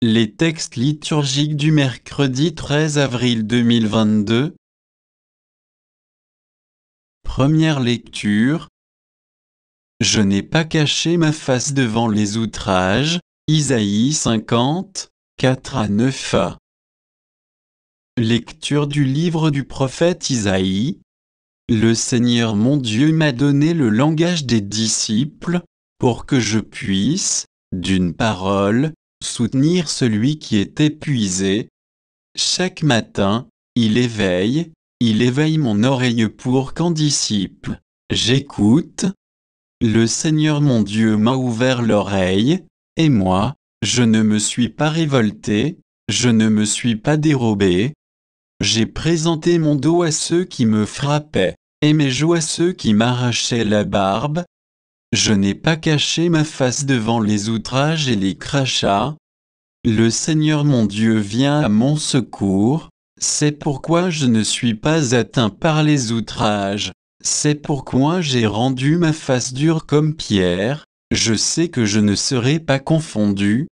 Les textes liturgiques du mercredi 13 avril 2022 Première lecture Je n'ai pas caché ma face devant les outrages, Isaïe 50, 4 à 9a. Lecture du livre du prophète Isaïe Le Seigneur mon Dieu m'a donné le langage des disciples, pour que je puisse, d'une parole, soutenir celui qui est épuisé. Chaque matin, il éveille, il éveille mon oreille pour qu'en disciple, j'écoute. Le Seigneur mon Dieu m'a ouvert l'oreille, et moi, je ne me suis pas révolté, je ne me suis pas dérobé. J'ai présenté mon dos à ceux qui me frappaient, et mes joues à ceux qui m'arrachaient la barbe, je n'ai pas caché ma face devant les outrages et les crachats. Le Seigneur mon Dieu vient à mon secours, c'est pourquoi je ne suis pas atteint par les outrages, c'est pourquoi j'ai rendu ma face dure comme pierre, je sais que je ne serai pas confondu.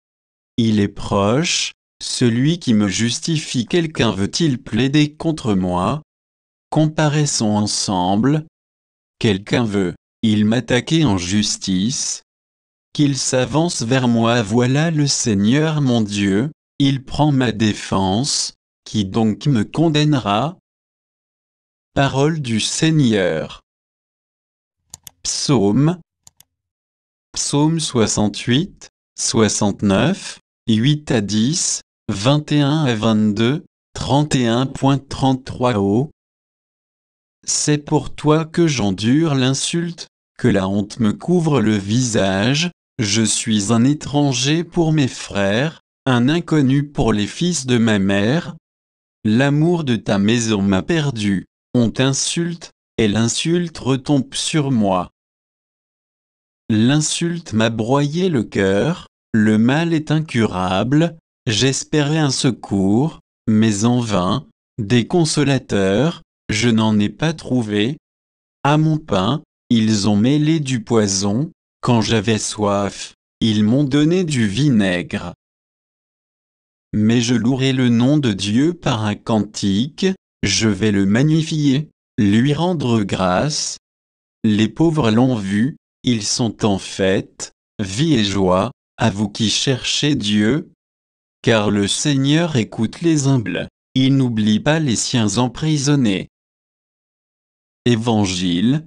Il est proche, celui qui me justifie quelqu'un veut-il plaider contre moi Comparaissons ensemble. Quelqu'un veut il m'attaquait en justice, qu'il s'avance vers moi voilà le Seigneur mon Dieu, il prend ma défense, qui donc me condamnera Parole du Seigneur. Psaume Psaume 68, 69, 8 à 10, 21 à 22, 31.33 haut. C'est pour toi que j'endure l'insulte, que la honte me couvre le visage, je suis un étranger pour mes frères, un inconnu pour les fils de ma mère. L'amour de ta maison m'a perdu, on t'insulte, et l'insulte retombe sur moi. L'insulte m'a broyé le cœur, le mal est incurable, j'espérais un secours, mais en vain, des consolateurs, je n'en ai pas trouvé. À mon pain, ils ont mêlé du poison, quand j'avais soif, ils m'ont donné du vinaigre. Mais je louerai le nom de Dieu par un cantique, je vais le magnifier, lui rendre grâce. Les pauvres l'ont vu, ils sont en fête, vie et joie, à vous qui cherchez Dieu. Car le Seigneur écoute les humbles, il n'oublie pas les siens emprisonnés. Évangile,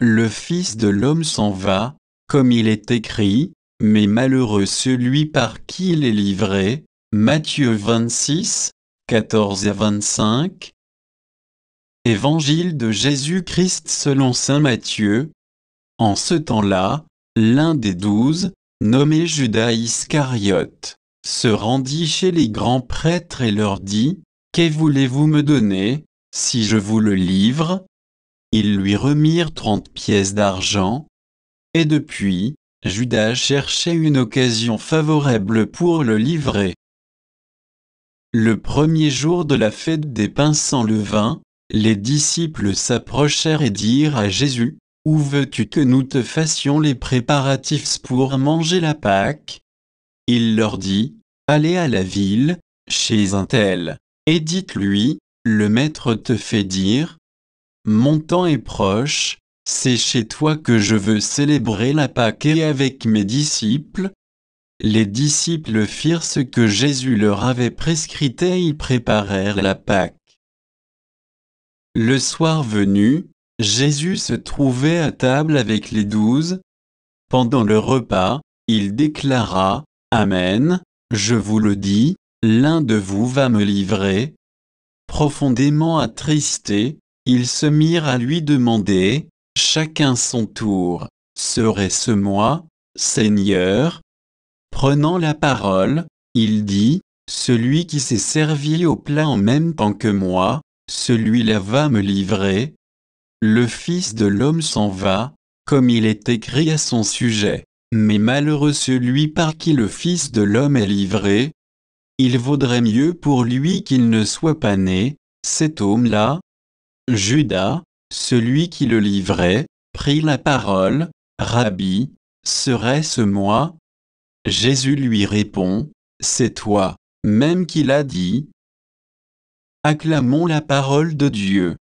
le Fils de l'homme s'en va, comme il est écrit, mais malheureux celui par qui il est livré. Matthieu 26, 14 à 25. Évangile de Jésus-Christ selon Saint Matthieu. En ce temps-là, l'un des douze, nommé Judas Iscariote, se rendit chez les grands prêtres et leur dit, Que voulez-vous me donner, si je vous le livre ils lui remirent trente pièces d'argent, et depuis, Judas cherchait une occasion favorable pour le livrer. Le premier jour de la fête des pains sans levain, les disciples s'approchèrent et dirent à Jésus, Où veux-tu que nous te fassions les préparatifs pour manger la Pâque Il leur dit, Allez à la ville, chez un tel, et dites-lui, Le Maître te fait dire, mon temps est proche, c'est chez toi que je veux célébrer la Pâque et avec mes disciples. Les disciples firent ce que Jésus leur avait prescrit et ils préparèrent la Pâque. Le soir venu, Jésus se trouvait à table avec les douze. Pendant le repas, il déclara, Amen, je vous le dis, l'un de vous va me livrer. Profondément attristé, ils se mirent à lui demander, chacun son tour, Serait-ce moi, Seigneur Prenant la parole, il dit, Celui qui s'est servi au plat en même temps que moi, celui-là va me livrer. Le Fils de l'homme s'en va, comme il est écrit à son sujet. Mais malheureux celui par qui le Fils de l'homme est livré. Il vaudrait mieux pour lui qu'il ne soit pas né, cet homme-là, Judas, celui qui le livrait, prit la parole, Rabbi, serait-ce moi Jésus lui répond, C'est toi, même qui l'a dit. Acclamons la parole de Dieu.